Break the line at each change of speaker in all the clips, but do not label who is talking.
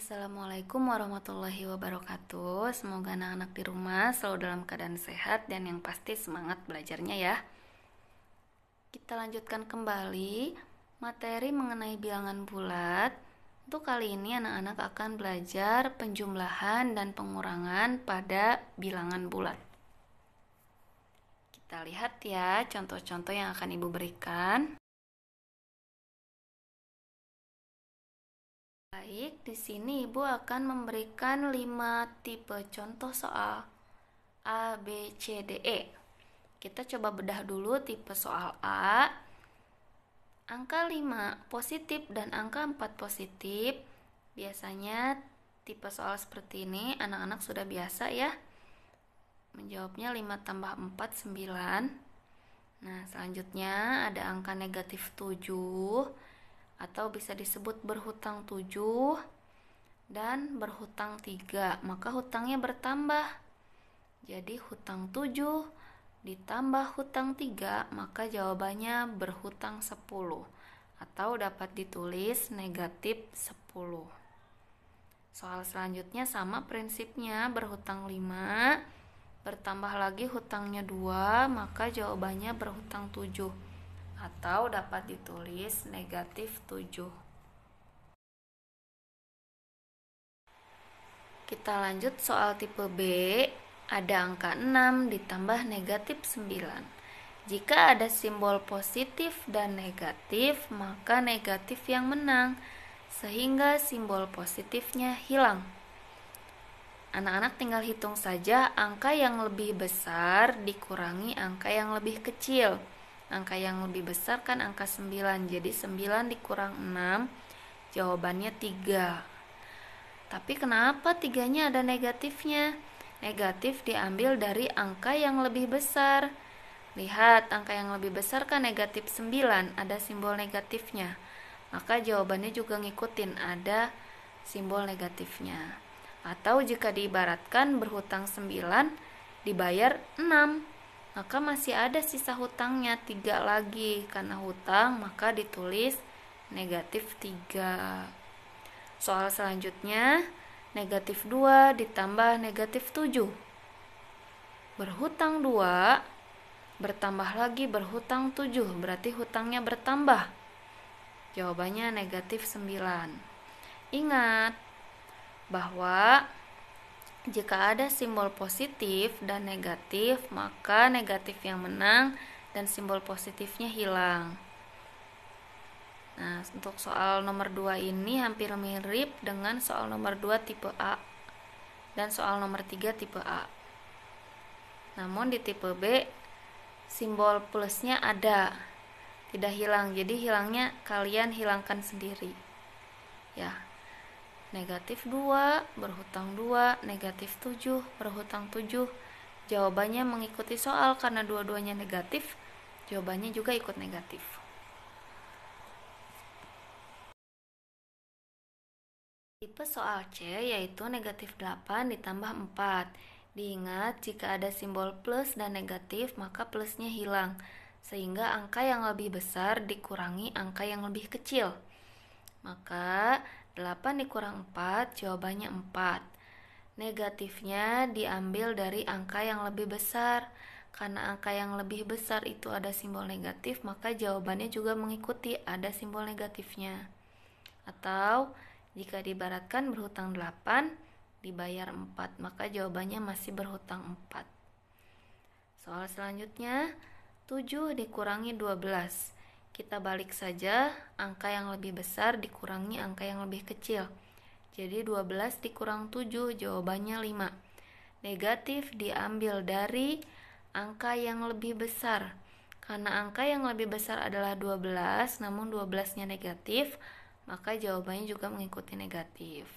Assalamualaikum warahmatullahi wabarakatuh. Semoga anak-anak di rumah selalu dalam keadaan sehat dan yang pasti semangat belajarnya ya. Kita lanjutkan kembali materi mengenai bilangan bulat. Untuk kali ini anak-anak akan belajar penjumlahan dan pengurangan pada bilangan bulat. Kita lihat ya contoh-contoh yang akan Ibu berikan. baik, di sini Ibu akan memberikan 5 tipe contoh soal A, B, C, D, E. Kita coba bedah dulu tipe soal A. Angka 5 positif dan angka 4 positif. Biasanya tipe soal seperti ini anak-anak sudah biasa ya. Menjawabnya 5 tambah 4, 9. Nah, selanjutnya ada angka negatif 7 atau bisa disebut berhutang 7 dan berhutang 3 maka hutangnya bertambah jadi hutang 7 ditambah hutang 3 maka jawabannya berhutang 10 atau dapat ditulis negatif 10 soal selanjutnya sama prinsipnya berhutang 5 bertambah lagi hutangnya 2 maka jawabannya berhutang 7 atau dapat ditulis negatif 7. Kita lanjut soal tipe B, ada angka 6 ditambah negatif 9. Jika ada simbol positif dan negatif, maka negatif yang menang, sehingga simbol positifnya hilang. Anak-anak tinggal hitung saja angka yang lebih besar dikurangi angka yang lebih kecil angka yang lebih besar kan angka 9 jadi 9 dikurang 6 jawabannya 3 tapi kenapa tiganya ada negatifnya negatif diambil dari angka yang lebih besar lihat angka yang lebih besar kan negatif 9 ada simbol negatifnya maka jawabannya juga ngikutin ada simbol negatifnya atau jika diibaratkan berhutang 9 dibayar 6 maka masih ada sisa hutangnya tiga lagi karena hutang maka ditulis negatif 3 soal selanjutnya negatif 2 ditambah negatif 7 berhutang 2 bertambah lagi berhutang 7 berarti hutangnya bertambah jawabannya negatif 9 ingat bahwa jika ada simbol positif dan negatif, maka negatif yang menang dan simbol positifnya hilang. Nah, untuk soal nomor 2 ini hampir mirip dengan soal nomor 2 tipe A dan soal nomor 3 tipe A. Namun di tipe B simbol plusnya ada, tidak hilang. Jadi hilangnya kalian hilangkan sendiri. Ya, negatif 2, berhutang 2, negatif 7, berhutang 7. Jawabannya mengikuti soal karena dua-duanya negatif, jawabannya juga ikut negatif. Tipe soal C yaitu negatif 8 ditambah 4. Diingat, jika ada simbol plus dan negatif, maka plusnya hilang, sehingga angka yang lebih besar dikurangi angka yang lebih kecil. Maka, 8 dikurang 4 jawabannya 4 negatifnya diambil dari angka yang lebih besar karena angka yang lebih besar itu ada simbol negatif maka jawabannya juga mengikuti ada simbol negatifnya atau jika dibaratkan berhutang 8 dibayar 4 maka jawabannya masih berhutang 4 soal selanjutnya 7 dikurangi 12 kita balik saja angka yang lebih besar dikurangi angka yang lebih kecil. Jadi 12 dikurang 7 jawabannya 5. Negatif diambil dari angka yang lebih besar. Karena angka yang lebih besar adalah 12, namun 12-nya negatif, maka jawabannya juga mengikuti negatif.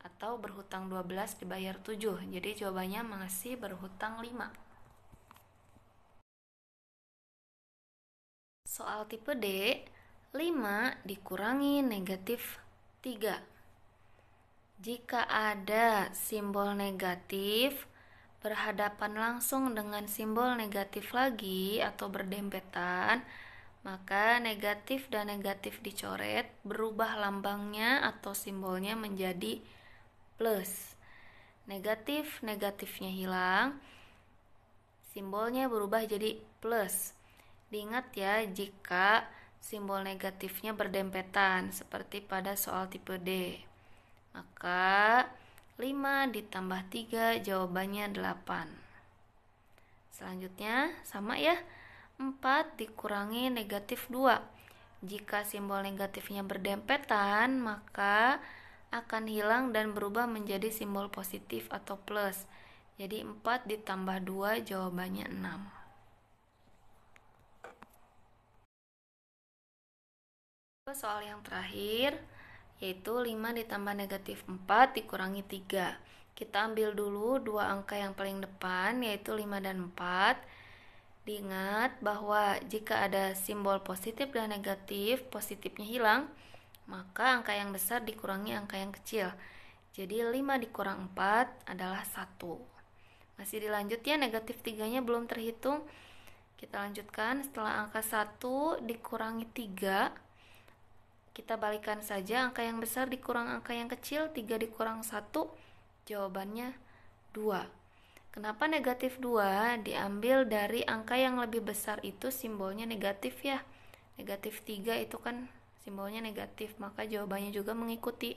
Atau berhutang 12 dibayar 7, jadi jawabannya masih berhutang 5. Soal tipe D, 5 dikurangi negatif 3. Jika ada simbol negatif berhadapan langsung dengan simbol negatif lagi atau berdempetan, maka negatif dan negatif dicoret berubah lambangnya atau simbolnya menjadi plus. Negatif, negatifnya hilang, simbolnya berubah jadi plus Diingat ya jika simbol negatifnya berdempetan seperti pada soal tipe D. Maka 5 ditambah 3 jawabannya 8. Selanjutnya sama ya. 4 dikurangi negatif 2. Jika simbol negatifnya berdempetan, maka akan hilang dan berubah menjadi simbol positif atau plus. Jadi 4 ditambah 2 jawabannya 6. ke soal yang terakhir yaitu 5 ditambah negatif 4 dikurangi 3 kita ambil dulu dua angka yang paling depan yaitu 5 dan 4 diingat bahwa jika ada simbol positif dan negatif positifnya hilang maka angka yang besar dikurangi angka yang kecil jadi 5 dikurang 4 adalah 1 masih dilanjut ya negatif 3 nya belum terhitung kita lanjutkan setelah angka 1 dikurangi 3 kita balikan saja angka yang besar dikurang angka yang kecil, 3 dikurang 1, jawabannya 2. Kenapa negatif 2 diambil dari angka yang lebih besar itu simbolnya negatif ya? Negatif 3 itu kan simbolnya negatif, maka jawabannya juga mengikuti.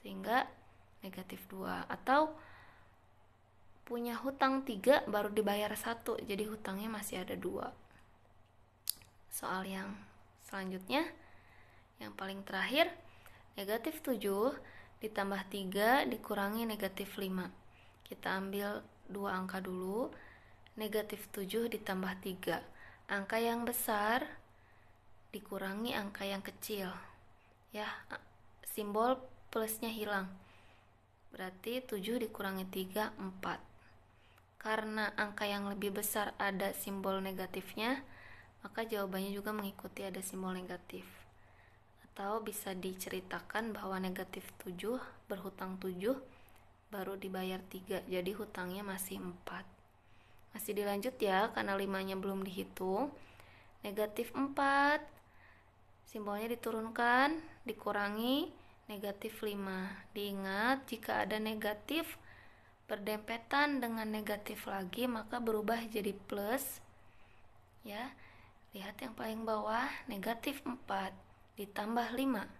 Sehingga negatif 2 atau punya hutang 3 baru dibayar 1, jadi hutangnya masih ada 2. Soal yang selanjutnya yang paling terakhir, negatif 7 ditambah 3 dikurangi negatif 5. Kita ambil dua angka dulu, negatif 7 ditambah 3. Angka yang besar dikurangi angka yang kecil. Ya, simbol plusnya hilang. Berarti 7 dikurangi 3, 4. Karena angka yang lebih besar ada simbol negatifnya, maka jawabannya juga mengikuti ada simbol negatif atau bisa diceritakan bahwa negatif 7 berhutang 7 baru dibayar 3 jadi hutangnya masih 4 masih dilanjut ya karena limanya belum dihitung negatif 4 simbolnya diturunkan dikurangi negatif 5 diingat jika ada negatif berdempetan dengan negatif lagi maka berubah jadi plus ya lihat yang paling bawah negatif 4 ditambah 5